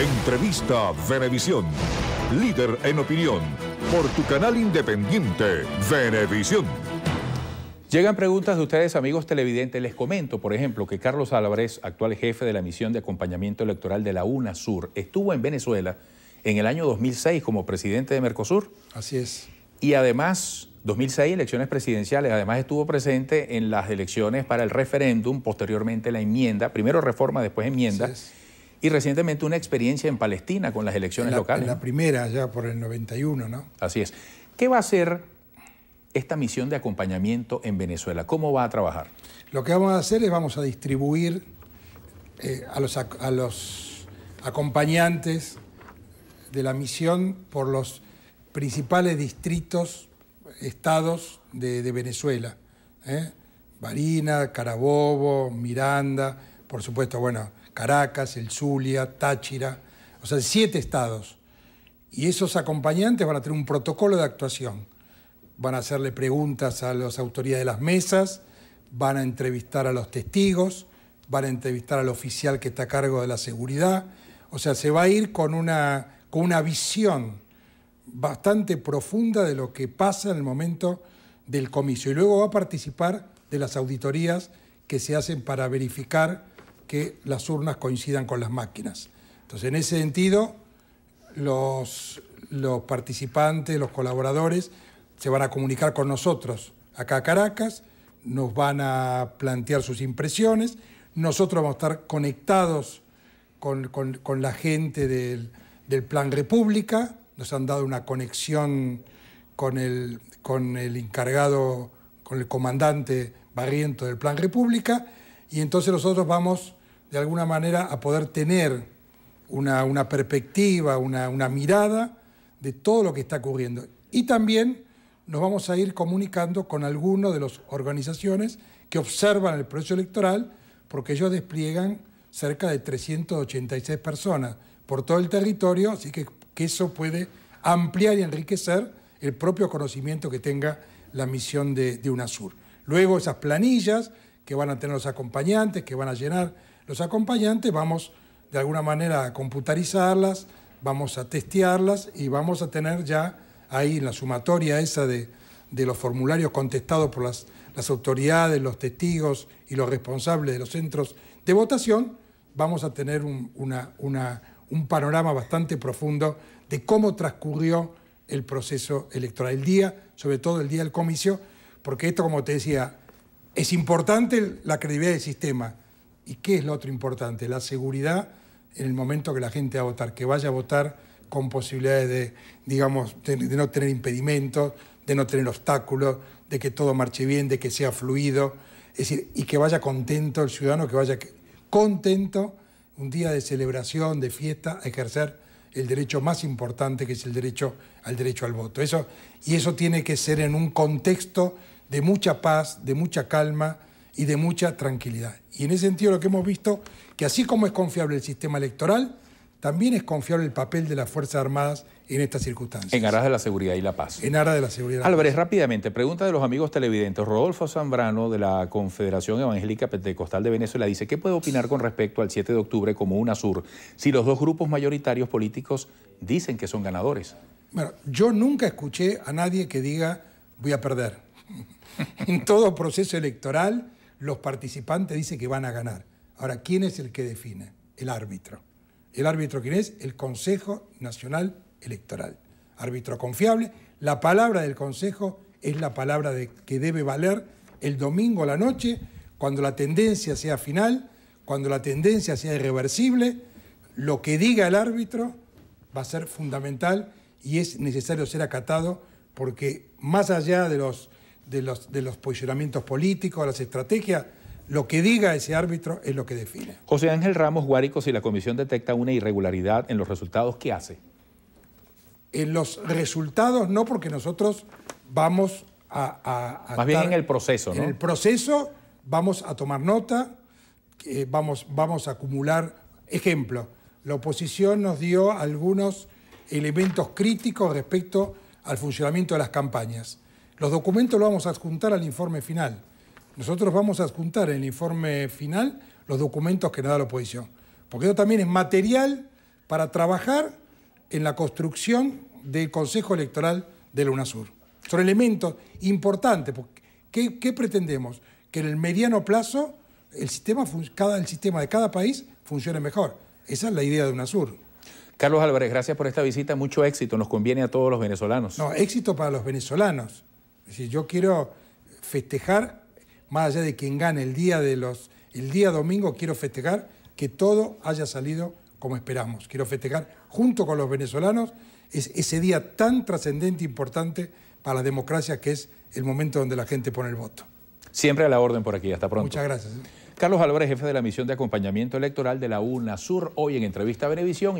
Entrevista Venevisión. Líder en opinión. Por tu canal independiente, Venevisión. Llegan preguntas de ustedes, amigos televidentes. Les comento, por ejemplo, que Carlos Álvarez, actual jefe de la misión de acompañamiento electoral de la UNASUR, estuvo en Venezuela en el año 2006 como presidente de Mercosur. Así es. Y además, 2006, elecciones presidenciales, además estuvo presente en las elecciones para el referéndum, posteriormente la enmienda, primero reforma, después enmienda. Así y recientemente una experiencia en Palestina con las elecciones locales. La primera, ya por el 91, ¿no? Así es. ¿Qué va a hacer esta misión de acompañamiento en Venezuela? ¿Cómo va a trabajar? Lo que vamos a hacer es vamos a distribuir eh, a, los, acompañantes de la misión por los principales distritos, estados de, Venezuela. Barina, ¿eh? Carabobo, Miranda, por supuesto, bueno, Caracas, el Zulia, Táchira, o sea, siete estados. Y esos acompañantes van a tener un protocolo de actuación. Van a hacerle preguntas a las autoridades de las mesas, van a entrevistar a los testigos, van a entrevistar al oficial que está a cargo de la seguridad. O sea, se va a ir con una, con una visión bastante profunda de lo que pasa en el momento del comicio. Y luego va a participar de las auditorías que se hacen para verificar que las urnas coincidan con las máquinas. Entonces, en ese sentido, los, los participantes, los colaboradores, se van a comunicar con nosotros acá a Caracas, nos van a plantear sus impresiones, nosotros vamos a estar conectados con, la gente del, Plan República, nos han dado una conexión con el, con el encargado, con el comandante Barriento del Plan República, y entonces nosotros vamos de alguna manera a poder tener una, perspectiva, una, mirada de todo lo que está ocurriendo. Y también nos vamos a ir comunicando con algunas de las organizaciones que observan el proceso electoral, porque ellos despliegan cerca de 386 personas por todo el territorio, así que, eso puede ampliar y enriquecer el propio conocimiento que tenga la misión de, de UNASUR. Luego esas planillas que van a tener los acompañantes, que van a llenar los acompañantes, vamos de alguna manera a computarizarlas, vamos a testearlas y vamos a tener ya ahí la sumatoria esa de, los formularios contestados por las, las autoridades, los testigos y los responsables de los centros de votación, vamos a tener un, un, panorama bastante profundo de cómo transcurrió el proceso electoral, el día, sobre todo el día del comicio, porque esto, como te decía, es importante la credibilidad del sistema, ¿Y qué es lo otro importante? La seguridad en el momento que la gente va a votar, que vaya a votar con posibilidades de, digamos, de, no tener impedimentos, de no tener obstáculos, de que todo marche bien, de que sea fluido, es decir, y que vaya contento el ciudadano, que vaya contento un día de celebración, de fiesta, a ejercer el derecho más importante que es el derecho al derecho al voto. Eso, y eso tiene que ser en un contexto de mucha paz, de mucha calma, y de mucha tranquilidad. Y en ese sentido lo que hemos visto, que así como es confiable el sistema electoral, también es confiable el papel de las Fuerzas Armadas en estas circunstancias. En aras de la seguridad y la paz. En aras de la seguridad. Álvarez, rápidamente, pregunta de los amigos televidentes. Rodolfo Zambrano, de la Confederación Evangélica Pentecostal de Venezuela, dice, ¿qué puede opinar con respecto al 7 de octubre como UNASUR si los dos grupos mayoritarios políticos dicen que son ganadores? Bueno, yo nunca escuché a nadie que diga, voy a perder. en todo proceso electoral los participantes dicen que van a ganar. Ahora, ¿quién es el que define? El árbitro. ¿El árbitro quién es? El Consejo Nacional Electoral. Árbitro confiable. La palabra del Consejo es la palabra de, que debe valer el domingo a la noche, cuando la tendencia sea final, cuando la tendencia sea irreversible. Lo que diga el árbitro va a ser fundamental y es necesario ser acatado porque más allá de los de los, de los posicionamientos políticos, las estrategias. Lo que diga ese árbitro es lo que define. José Ángel Ramos Guárico, si la comisión detecta una irregularidad en los resultados, ¿qué hace? En los resultados no, porque nosotros vamos a... Más bien en el proceso, ¿no? En el proceso vamos a tomar nota, eh, vamos, vamos a acumular... Ejemplo, la oposición nos dio algunos elementos críticos respecto al funcionamiento de las campañas. Los documentos los vamos a adjuntar al informe final. Nosotros vamos a adjuntar en el informe final los documentos que nos da la oposición. Porque eso también es material para trabajar en la construcción del Consejo Electoral de la UNASUR. Son elementos importantes. ¿qué, pretendemos? Que en el mediano plazo el sistema, cada, el sistema de cada país funcione mejor. Esa es la idea de UNASUR. Carlos Álvarez, gracias por esta visita. Mucho éxito. Nos conviene a todos los venezolanos. No, éxito para los venezolanos decir, yo quiero festejar, más allá de quien gane el día de los, el día domingo, quiero festejar que todo haya salido como esperamos. Quiero festejar junto con los venezolanos es ese día tan trascendente e importante para la democracia que es el momento donde la gente pone el voto. Siempre a la orden por aquí. Hasta pronto. Muchas gracias. ¿eh? Carlos Álvarez, jefe de la misión de acompañamiento electoral de la UNASUR, hoy en entrevista a Venevisión.